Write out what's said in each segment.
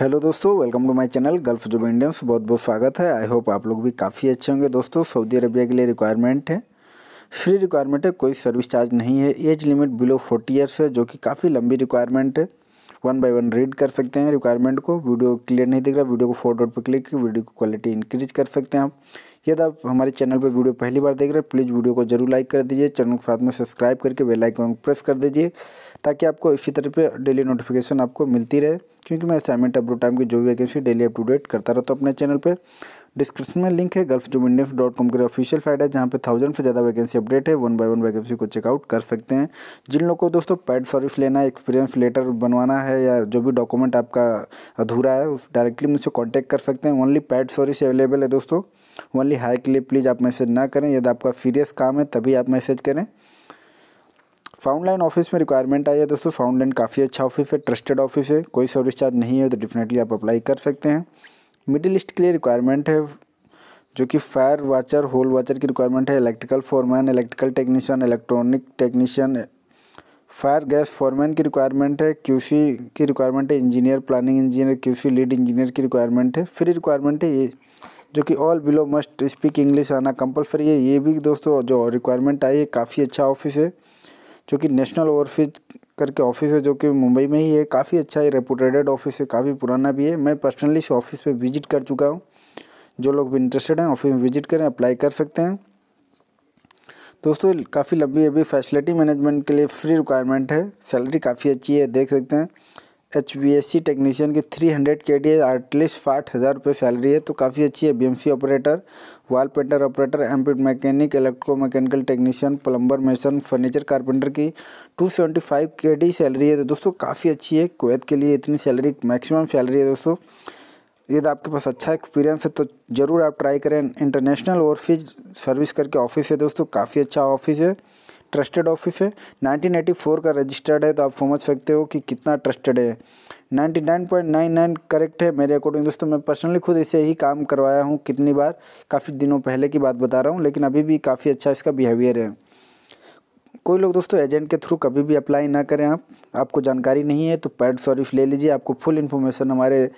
hello दोस्तों welcome to my channel Gulf job Indians बहुत बहुत स्वागत है आई होप आप लोग भी काफ़ी अच्छे होंगे दोस्तों सऊदी अरबिया के लिए रिक्वायरमेंट है फ्री रिक्वायरमेंट है कोई सर्विस चार्ज नहीं है age limit below forty years है जो कि काफ़ी लंबी रिक्वायरमेंट है वन बाय वन रीड कर सकते हैं रिक्वायरमेंट को वीडियो क्लियर नहीं दिख रहा वीडियो को फोर डॉट पर क्लिक वीडियो की क्वालिटी इंक्रीज कर सकते हैं आप यदि आप हमारे चैनल पर वीडियो पहली बार देख रहे हैं प्लीज़ वीडियो को जरूर लाइक कर दीजिए चैनल के साथ में सब्सक्राइब करके बेलाइकॉन प्रेस कर दीजिए ताकि आपको इसी तरह पर डेली नोटिफिकेशन आपको मिलती रहे क्योंकि मैं असाइनमेंट अपडू टाइम की जो भी vacancy daily up to date करता रहता हूँ अपने चैनल पर डिस्क्रिप्शन में लिंक है Gulf job Indians dot com के ऑफिशियल फाइट है जहाँ पे थाउजेंड से ज़्यादा वैकेंसी अपडेट है वन बाय वन वैकेंसी को चेकआउट कर सकते हैं जिन लोगों को दोस्तों पैड सॉरीफ लेना है एक्सपीरियंस लेटर बनवाना है या जो भी डॉक्यूमेंट आपका अधूरा है उस डायरेक्टली मुझसे कॉन्टैक्ट कर सकते हैं ओनली पैड सॉरीफ अवेलेबल है दोस्तों ओनली हाई के लिए प्लीज़ आप मैसेज ना करें यदि आपका सीरियस काम है तभी आप मैसेज करें फाउंड लाइन ऑफिस में रिक्वायरमेंट आई है दोस्तों फाउंड लाइन काफ़ी अच्छा ऑफिस है ट्रस्टेड ऑफिस है कोई सर्विस चार्ज नहीं है तो डेफिनेटली आप अप्लाई कर सकते हैं मिडिल ईस्ट के लिए रिक्वायरमेंट है जो कि फायर वाचर होल वाचर की रिक्वायरमेंट है electrical foreman electrical technician electronic technician fire gas foreman की रिक्वायरमेंट है क्यूसी की रिक्वायरमेंट है engineer planning engineer QC lead engineer की रिक्वायरमेंट है फ्री रिक्वायरमेंट है ये जो कि all below must speak English आना कंपलसरी है ये भी दोस्तों जो रिक्वायरमेंट आई है काफ़ी अच्छा ऑफिस है जो कि नेशनल ओवरफीज करके ऑफिस है जो कि मुंबई में ही है काफ़ी अच्छा है रेपूटेडेड ऑफिस है काफ़ी पुराना भी है मैं पर्सनली इस ऑफिस पे विजिट कर चुका हूँ जो लोग भी इंटरेस्टेड हैं ऑफिस में विजिट करें अप्लाई कर सकते हैं दोस्तों काफ़ी लंबी अभी फैसिलिटी मैनेजमेंट के लिए फ्री रिक्वायरमेंट है सैलरी काफ़ी अच्छी है देख सकते हैं H B S C technician की three hundred K D at least साठ हज़ार रुपये सैलरी है तो काफ़ी अच्छी है B M C operator wall painter operator M P mechanic electro mechanical technician plumber mason furniture carpenter की two seventy five K D salary है तो दोस्तों काफ़ी अच्छी है कुवैत के लिए इतनी सैलरी मैक्सिमम सैलरी है दोस्तों यदि आपके पास अच्छा एक्सपीरियंस है तो ज़रूर आप ट्राई करें इंटरनेशनल और फिर सर्विस करके ऑफिस है दोस्तों काफ़ी अच्छा ऑफिस है ट्रस्टेड ऑफिस है 1984 का रजिस्टर्ड है तो आप समझ सकते हो कि कितना ट्रस्टेड है 99.99 करेक्ट है मेरे अकॉर्डिंग दोस्तों मैं पर्सनली खुद इसे ही काम करवाया हूँ कितनी बार काफ़ी दिनों पहले की बात बता रहा हूँ लेकिन अभी भी काफ़ी अच्छा इसका बिहेवियर है कोई लोग दोस्तों एजेंट के थ्रू कभी भी अप्लाई ना करें आप आपको जानकारी नहीं है तो पैड सॉरीफ ले लीजिए आपको फुल इन्फॉर्मेशन हमारे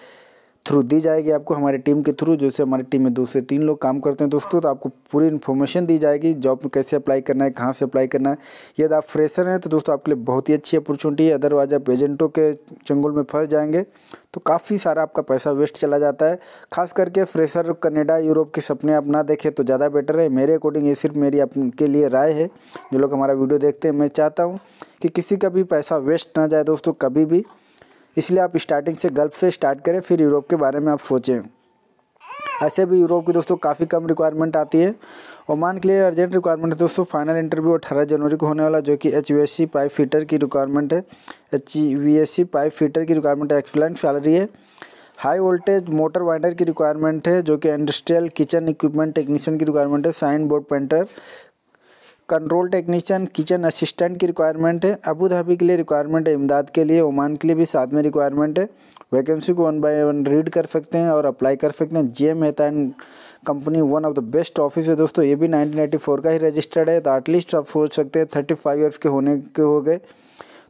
थ्रू दी जाएगी आपको हमारी टीम के थ्रू जैसे हमारी टीम में दो से तीन लोग काम करते हैं दोस्तों तो आपको पूरी इन्फॉर्मेशन दी जाएगी जॉब में कैसे अप्लाई करना है कहाँ से अप्लाई करना है यदि आप फ्रेशर हैं तो दोस्तों आपके लिए बहुत ही अच्छी अपॉर्चुनिटी है अदरवाइज आप एजेंटों के चंगुल में फंस जाएंगे तो काफ़ी सारा आपका पैसा वेस्ट चला जाता है खास करके फ्रेशर कनेडा यूरोप के सपने आप ना देखें तो ज़्यादा बेटर है मेरे अकॉर्डिंग ये सिर्फ मेरी अपने लिए राय है जो लोग हमारा वीडियो देखते हैं मैं चाहता हूँ कि किसी का भी पैसा वेस्ट ना जाए दोस्तों कभी भी इसलिए आप स्टार्टिंग से गल्फ से स्टार्ट करें फिर यूरोप के बारे में आप सोचें ऐसे भी यूरोप की दोस्तों काफ़ी कम रिक्वायरमेंट आती है ओमान के लिए अर्जेंट रिक्वायरमेंट है दोस्तों फाइनल इंटरव्यू 18 जनवरी को होने वाला जो कि H V S C fitter की रिक्वायरमेंट है H V S C fitter की रिक्वायरमेंट है एक्सलेंट सैलरी है हाई वोल्टेज मोटर वाइंडर की रिक्वायरमेंट है जो कि इंडस्ट्रियल किचन इक्विपमेंट टेक्नीशियन की रिक्वायरमेंट है sign board painter control technician kitchen assistant की रिक्वायरमेंट है अबू धाबी के लिए रिक्वायरमेंट है इमदाद के लिए ओमान के लिए भी साथ में रिक्वायरमेंट है वैकेंसी को वन बाय वन रीड कर सकते हैं और अप्लाई कर सकते हैं J Mehta and company one of the best office है दोस्तों ये भी 1994 का ही रजिस्टर्ड है तो एटलीस्ट आप सोच सकते हैं थर्टी फाइव ईयर्स के होने के हो गए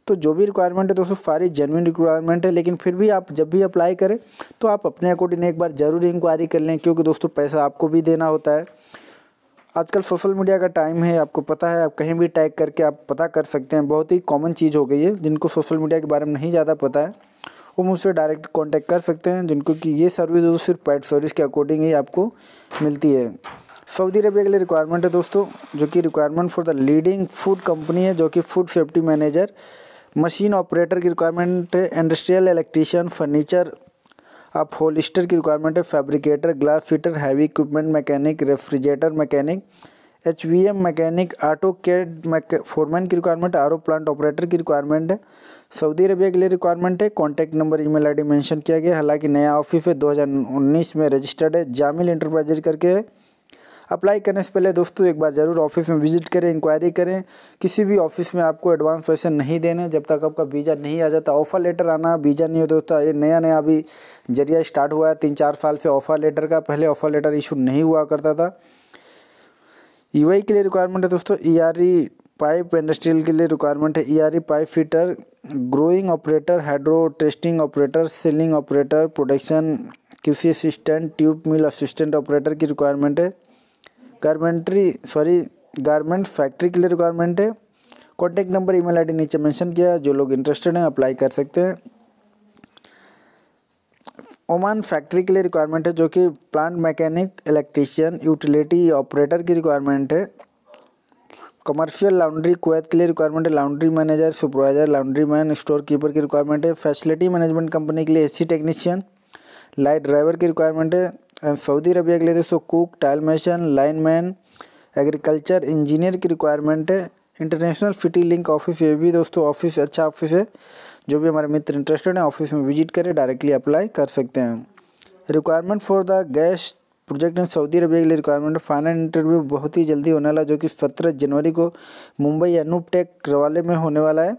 तो जो भी रिक्वायरमेंट है दोस्तों सारी जेनविन रिक्वायरमेंट है लेकिन फिर भी आप जब भी अप्लाई करें तो आप अपने अकॉर्डिंग एक बार ज़रूर इंक्वायरी कर लें क्योंकि दोस्तों पैसा आपको भी देना होता है आजकल सोशल मीडिया का टाइम है आपको पता है आप कहीं भी टैग करके आप पता कर सकते हैं बहुत ही कॉमन चीज़ हो गई है जिनको सोशल मीडिया के बारे में नहीं ज़्यादा पता है वो मुझसे डायरेक्ट कांटेक्ट कर सकते हैं जिनको कि ये सर्विस दोस्तों सिर्फ पैड सर्विस के अकॉर्डिंग ही आपको मिलती है सऊदी अरबिया के लिए रिक्वायरमेंट है दोस्तों जो कि requirement for the leading food company है जो कि food safety manager machine operator की रिक्वायरमेंट है industrial electrician furniture upholsterer की रिक्वायरमेंट है fabricator glass fitter heavy equipment mechanic refrigerator mechanic H V M mechanic केड मैके फोरमैन की requirement R O plant operator की रिक्वायरमेंट है Saudi Arabia के लिए रिक्वायरमेंट है contact number email ID mention किया गया हालांकि नया ऑफिस है 2019 में रजिस्टर्ड है जामिल इंटरप्राइजेज करके है अप्लाई करने से पहले दोस्तों एक बार ज़रूर ऑफिस में विजिट करें इंक्वायरी करें किसी भी ऑफिस में आपको एडवांस पैसे नहीं देने जब तक आपका वीज़ा नहीं आ जाता ऑफ़र लेटर आना वीज़ा नहीं हो तो दोस्तों ये नया नया अभी जरिया स्टार्ट हुआ है तीन चार साल से ऑफ़र लेटर का पहले ऑफ़र लेटर इशू नहीं हुआ करता था यूआई e के लिए रिक्वायरमेंट है दोस्तों E R E pipe industrial के लिए रिक्वायरमेंट है E R E pipe fitter growing operator hydro testing operator selling operator production QC assistant tube mill assistant operator की रिक्वायरमेंट है गारमेंट्री सॉरी गारमेंट फैक्ट्री के लिए रिक्वायरमेंट है कॉन्टैक्ट नंबर ईमेल आईडी नीचे मेंशन किया जो लोग इंटरेस्टेड हैं अप्लाई कर सकते हैं ओमान फैक्ट्री के लिए रिक्वायरमेंट है जो कि plant mechanic electrician utility operator की रिक्वायरमेंट है कमर्शियल लाउंड्री कुवैत के लिए रिक्वायरमेंट है laundry manager supervisor laundry man store keeper की रिक्वायरमेंट है फैसिलिटी मैनेजमेंट कंपनी के लिए एसी टेक्नीशियन लाइट ड्राइवर की रिक्वायरमेंट है एंड सऊदी अरबिया के लिए दोस्तों cook tile mason line man agriculture engineer की रिक्वायरमेंट है इंटरनेशनल फिटी लिंक ऑफिस ये भी दोस्तों ऑफिस अच्छा ऑफिस है जो भी हमारे मित्र इंटरेस्टेड हैं ऑफिस में विजिट करें डायरेक्टली अप्लाई कर सकते हैं requirement for the gas project in Saudi Arabia के लिए रिक्वायरमेंट फाइनल इंटरव्यू बहुत ही जल्दी होने वाला जो कि सत्रह जनवरी को मुंबई अनूपटेक रवाले में होने वाला है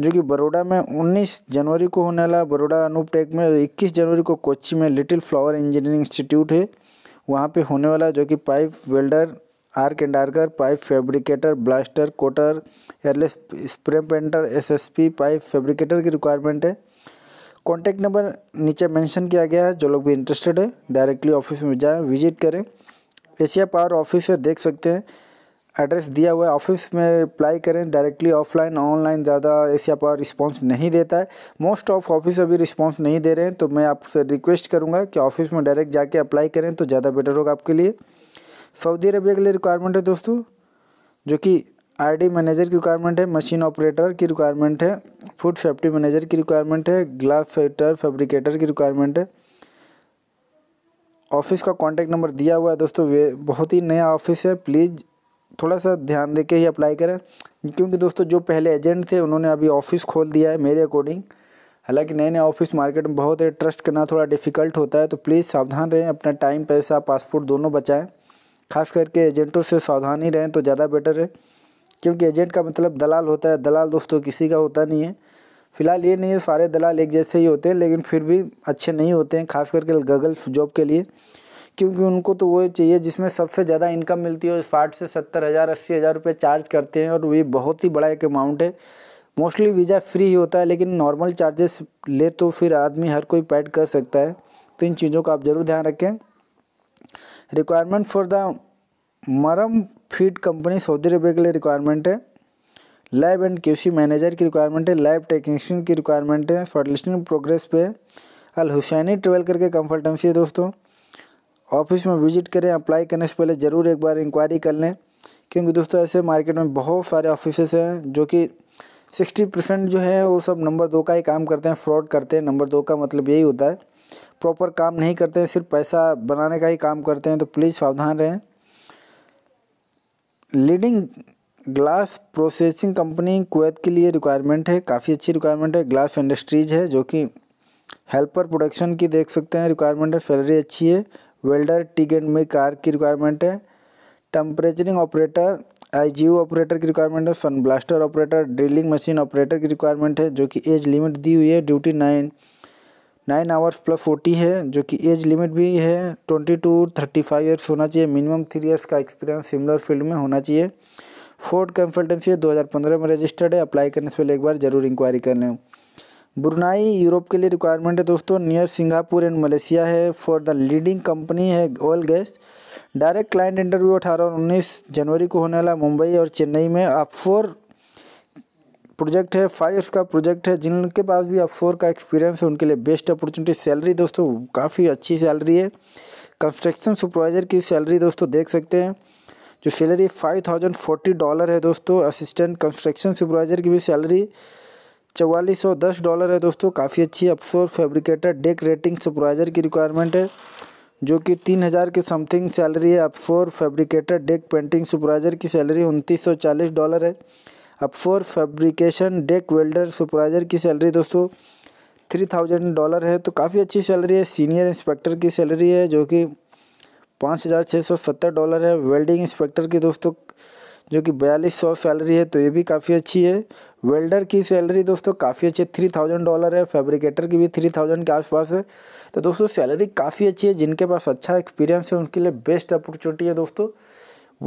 जो कि बड़ोड़ा में 19 जनवरी को होने वाला बड़ोड़ा अनुपटेक में 21 जनवरी को कोची में लिटिल फ्लावर इंजीनियरिंग इंस्टीट्यूट है वहाँ पे होने वाला जो कि पाइप वेल्डर आर्क एंड आर्कर pipe fabricator blaster coater airless spray painter SSP pipe fabricator की रिक्वायरमेंट है कॉन्टैक्ट नंबर नीचे मैंशन किया गया है जो लोग भी इंटरेस्टेड है डायरेक्टली ऑफिस में जाए विजिट करें एशिया पावर ऑफिस है देख सकते हैं एड्रेस दिया हुआ है ऑफिस में अप्लाई करें डायरेक्टली ऑफलाइन ऑनलाइन ज़्यादा ऐसे आप रिस्पॉन्स नहीं देता है मोस्ट ऑफ ऑफिस अभी रिस्पॉन्स नहीं दे रहे हैं तो मैं आपसे रिक्वेस्ट करूँगा कि ऑफिस में डायरेक्ट जाके अप्लाई करें तो ज़्यादा बेटर होगा आपके लिए सऊदी अरबिया के लिए रिक्वायरमेंट है दोस्तों जो कि आईडी मैनेजर की रिक्वायरमेंट है मशीन ऑपरेटर की रिक्वायरमेंट है फूड सेफ्टी मैनेजर की रिक्वायरमेंट है ग्लास फेटर फैब्रिकेटर की रिक्वायरमेंट है ऑफिस का कांटेक्ट नंबर दिया हुआ है दोस्तों वे बहुत ही नया ऑफिस है प्लीज़ थोड़ा सा ध्यान दे के ही अप्लाई करें क्योंकि दोस्तों जो पहले एजेंट थे उन्होंने अभी ऑफिस खोल दिया है मेरे अकॉर्डिंग हालांकि नए नए ऑफिस मार्केट में बहुत है ट्रस्ट करना थोड़ा डिफ़िकल्ट होता है तो प्लीज़ सावधान रहें अपना टाइम पैसा पासपोर्ट दोनों बचाएं खास करके एजेंटों से सावधान ही रहें तो ज़्यादा बेटर है क्योंकि एजेंट का मतलब दलाल होता है दलाल दोस्तों किसी का होता नहीं है फ़िलहाल ये नहीं है सारे दलाल एक जैसे ही होते हैं लेकिन फिर भी अच्छे नहीं होते हैं खास करके गगल जॉब के लिए क्योंकि उनको तो वो चाहिए जिसमें सबसे ज़्यादा इनकम मिलती है और साठ से सत्तर हज़ार अस्सी हज़ार रुपये चार्ज करते हैं और ये बहुत ही बड़ा एक अमाउंट है मोस्टली वीज़ा फ्री ही होता है लेकिन नॉर्मल चार्जेस ले तो फिर आदमी हर कोई पैड कर सकता है तो इन चीज़ों का आप ज़रूर ध्यान रखें रिक्वायरमेंट फॉर द मरम फीड कंपनी सऊदी अरबिया के लिए रिक्वायरमेंट है लैब एंड क्यूसी मैनेजर की रिक्वायरमेंट है लैब टेक्नीशियन की रिक्वायरमेंट है शॉर्ट प्रोग्रेस पे अल हुसैनी ट्रेवल करके कंफर्टेंसी है दोस्तों ऑफिस में विजिट करें अप्लाई करने से पहले ज़रूर एक बार इंक्वायरी कर लें क्योंकि दोस्तों ऐसे मार्केट में बहुत सारे ऑफिसेस हैं जो कि सिक्सटी परसेंट जो है वो सब नंबर दो का ही काम करते हैं फ्रॉड करते हैं नंबर दो का मतलब यही होता है प्रॉपर काम नहीं करते हैं सिर्फ पैसा बनाने का ही काम करते हैं तो प्लीज़ सावधान रहें leading glass processing company Kuwait के लिए रिक्वायरमेंट है काफ़ी अच्छी रिक्वायरमेंट है ग्लास इंडस्ट्रीज है जो कि हेल्पर प्रोडक्शन की देख सकते हैं रिक्वायरमेंट है सैलरी अच्छी है वेल्डर टिकेट में कार की रिक्वायरमेंट है टम्परेचरिंग ऑपरेटर आई ऑपरेटर की रिक्वायरमेंट है sand blaster operator drilling machine operator की रिक्वायरमेंट है जो कि एज लिमिट दी हुई है duty nine nine hours plus forty है जो कि एज लिमिट भी है twenty two thirty five years होना चाहिए मिनिमम थ्री ईयर्स का एक्सपीरियंस सिमिलर फील्ड में होना चाहिए फोर्ड कंसल्टेंसी दो हज़ार पंद्रह में रजिस्टर्ड है अप्लाई करने से पहले एक बार जरूर इंक्वायरी कर लें ब्रुनाई यूरोप के लिए रिक्वायरमेंट है दोस्तों नियर सिंगापुर एंड मलेशिया है फॉर द लीडिंग कंपनी है oil gas direct client interview अठारह और उन्नीस जनवरी को होने वाला मुंबई और चेन्नई में आप फोर प्रोजेक्ट है फाइव ईयर्स का प्रोजेक्ट है जिनके पास भी आप फोर का एक्सपीरियंस है उनके लिए बेस्ट अपॉर्चुनिटी सैलरी दोस्तों काफ़ी अच्छी सैलरी है कंस्ट्रक्शन सुपरवाइज़र की सैलरी दोस्तों देख सकते हैं जो salary five thousand forty dollar है दोस्तों असिस्टेंट कंस्ट्रक्शन सुपरवाइज़र की भी सैलरी चवालीस सौ दस डॉलर है दोस्तों काफ़ी अच्छी offshore fabricator deck rating supervisor की रिक्वायरमेंट है जो कि तीन हज़ार के समथिंग सैलरी है offshore fabricator deck painting supervisor की सैलरी उनतीस सौ चालीस डॉलर है offshore fabrication deck welder supervisor की सैलरी दोस्तों थ्री थाउजेंड डॉलर है तो काफ़ी अच्छी सैलरी है सीनियर इंस्पेक्टर की सैलरी है जो कि पाँच हज़ार छः सौ सत्तर डॉलर है वेल्डिंग इंस्पेक्टर की दोस्तों जो कि बयालीस सौ सैलरी है तो ये भी काफ़ी अच्छी है वेल्डर की सैलरी दोस्तों काफ़ी अच्छी थ्री थाउजेंड डॉलर है फैब्रिकेटर की भी थ्री थाउजेंड के आसपास है तो दोस्तों सैलरी काफ़ी अच्छी है जिनके पास अच्छा एक्सपीरियंस है उनके लिए बेस्ट अपॉर्चुनिटी है दोस्तों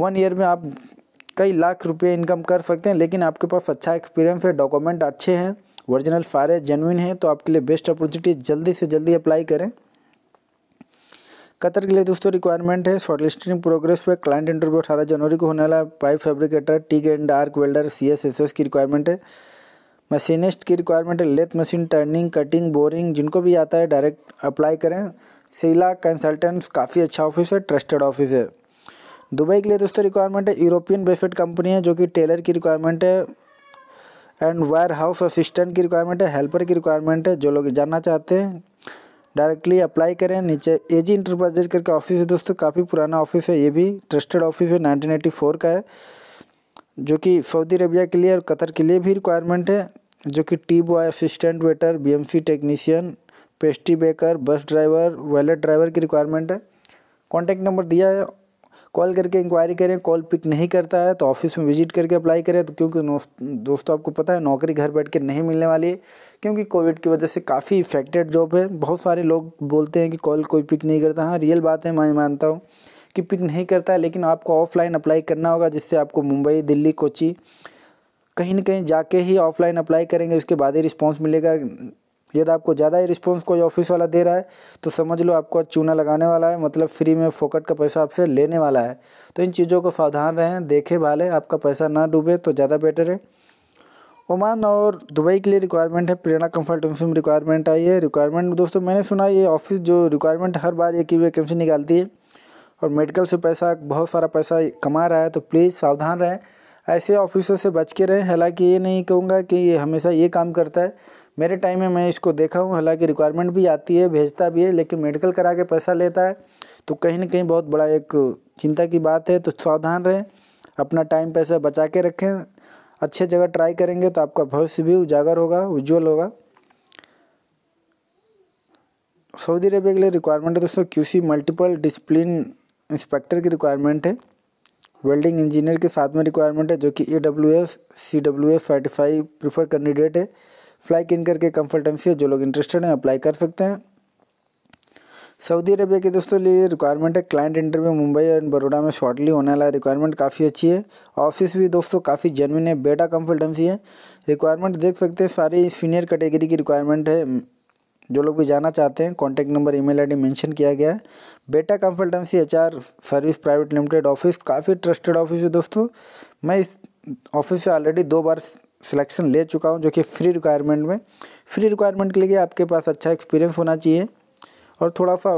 वन ईयर में आप कई लाख रुपये इनकम कर सकते हैं लेकिन आपके पास अच्छा एक्सपीरियंस है डॉक्यूमेंट अच्छे हैं ओरिजिनल फायर है जेनविन है तो आपके लिए बेस्ट अपॉर्चुनिटी जल्दी से जल्दी अप्लाई करें कतर के लिए दोस्तों रिक्वायरमेंट है शॉर्ट लिस्टिंग प्रोग्रेस पे क्लाइंट इंटरव्यू अठारह जनवरी को होने वाला है pipe fabricator TIG and arc welder C S S S की रिक्वायरमेंट है मशीनिस्ट की रिक्वायरमेंट है lathe machine turning cutting boring जिनको भी आता है डायरेक्ट अप्लाई करें सीला कंसल्टेंट्स काफ़ी अच्छा ऑफिस है ट्रस्टेड ऑफिस है दुबई के लिए दोस्तों रिक्वायरमेंट है यूरोपियन बेफेड कंपनी है जो कि टेलर की रिक्वायरमेंट है एंड वायर हाउस असिस्टेंट की रिक्वायरमेंट है हेल्पर की रिक्वायरमेंट है जो लोग जानना चाहते हैं डायरेक्टली अप्लाई करें नीचे ए जी इंटरप्राइजेज करके ऑफिस है दोस्तों काफ़ी पुराना ऑफिस है ये भी ट्रस्टेड ऑफिस है नाइनटीन एटी फोर का है जो कि सऊदी अरबिया के लिए और कतर के लिए भी रिक्वायरमेंट है जो कि tea boy assistant waiter B M C technician pastry baker bus driver valet driver की रिक्वायरमेंट है कॉन्टैक्ट नंबर दिया है कॉल करके इंक्वायरी करें कॉल पिक नहीं करता है तो ऑफिस में विजिट करके अप्लाई करें तो क्योंकि दोस्तों आपको पता है नौकरी घर बैठ के नहीं मिलने वाली है क्योंकि कोविड की वजह से काफ़ी इफेक्टेड जॉब है बहुत सारे लोग बोलते हैं कि कॉल कोई पिक नहीं करता हाँ रियल बात है मैं मानता हूँ कि पिक नहीं करता है लेकिन आपको ऑफलाइन अप्लाई करना होगा जिससे आपको मुंबई दिल्ली कोची कहीं ना कहीं जाके ही ऑफलाइन अप्लाई करेंगे उसके बाद ही रिस्पॉन्स मिलेगा यदि आपको ज़्यादा ही रिस्पॉन्स कोई ऑफिस वाला दे रहा है तो समझ लो आपको चूना लगाने वाला है मतलब फ्री में फोकट का पैसा आपसे लेने वाला है तो इन चीज़ों को सावधान रहें देखे भाले आपका पैसा ना डूबे तो ज़्यादा बेटर है ओमान और दुबई के लिए रिक्वायरमेंट है प्रेरणा कंसल्टेंसी में रिक्वायरमेंट आई है रिक्वायरमेंट दोस्तों मैंने सुना ये ऑफिस जो रिक्वायरमेंट हर बार एक ही वैकेंसी निकालती है और मेडिकल से पैसा बहुत सारा पैसा कमा रहा है तो प्लीज़ सावधान रहें ऐसे ऑफिसर से बच के रहें हालांकि ये नहीं कहूँगा कि ये हमेशा ये काम करता है मेरे टाइम में मैं इसको देखा हूँ हालांकि रिक्वायरमेंट भी आती है भेजता भी है लेकिन मेडिकल करा के पैसा लेता है तो कहीं ना कहीं बहुत बड़ा एक चिंता की बात है तो सावधान रहें अपना टाइम पैसा बचा के रखें अच्छे जगह ट्राई करेंगे तो आपका भविष्य भी उजागर होगा उज्ज्वल होगा सऊदी अरेबिया के लिए रिक्वायरमेंट है दोस्तों क्यूसी मल्टीपल डिसिप्लिन इंस्पेक्टर की रिक्वायरमेंट है वेल्डिंग इंजीनियर के साथ में रिक्वायरमेंट है जो कि A W S C W S certify prefer candidate है फ्लाई किन करके कंफल्टेंसी है जो लोग इंटरेस्टेड हैं अप्लाई कर सकते हैं सऊदी अरबिया के दोस्तों लिए रिक्वायरमेंट है client interview Mumbai and Baroda में शॉर्टली होने वाला है रिक्वायरमेंट काफ़ी अच्छी है ऑफिस भी दोस्तों काफ़ी जेनविन है बेटा कंफल्टेंसी है रिक्वायरमेंट देख सकते हैं सारी सीनियर कैटेगरी की रिक्वायरमेंट है जो लोग भी जाना चाहते हैं कॉन्टैक्ट नंबर ई मेल आई किया गया है beta consultancy H service private limited office काफ़ी ट्रस्टेड ऑफिस है दोस्तों मैं इस ऑफिस से ऑलरेडी दो बार सिलेक्शन ले चुका हूँ जो कि फ्री रिक्वायरमेंट में फ्री रिक्वायरमेंट के लिए आपके पास अच्छा एक्सपीरियंस होना चाहिए और थोड़ा सा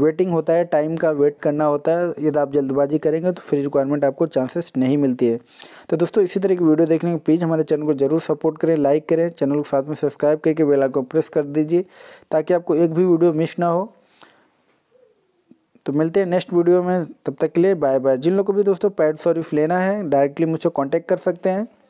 वेटिंग होता है टाइम का वेट करना होता है यदि आप जल्दबाजी करेंगे तो फ्री रिक्वायरमेंट आपको चांसेस नहीं मिलती है तो दोस्तों इसी तरह की वीडियो देखने के प्लीज़ हमारे चैनल को जरूर सपोर्ट करें लाइक करें चैनल को साथ में सब्सक्राइब करके बेल आइकन प्रेस कर दीजिए ताकि आपको एक भी वीडियो मिस ना हो तो मिलते हैं नेक्स्ट वीडियो में तब तक के लिए बाय बाय जिन लोगों को भी दोस्तों पैड सॉरीफ लेना है डायरेक्टली मुझसे कॉन्टैक्ट कर सकते हैं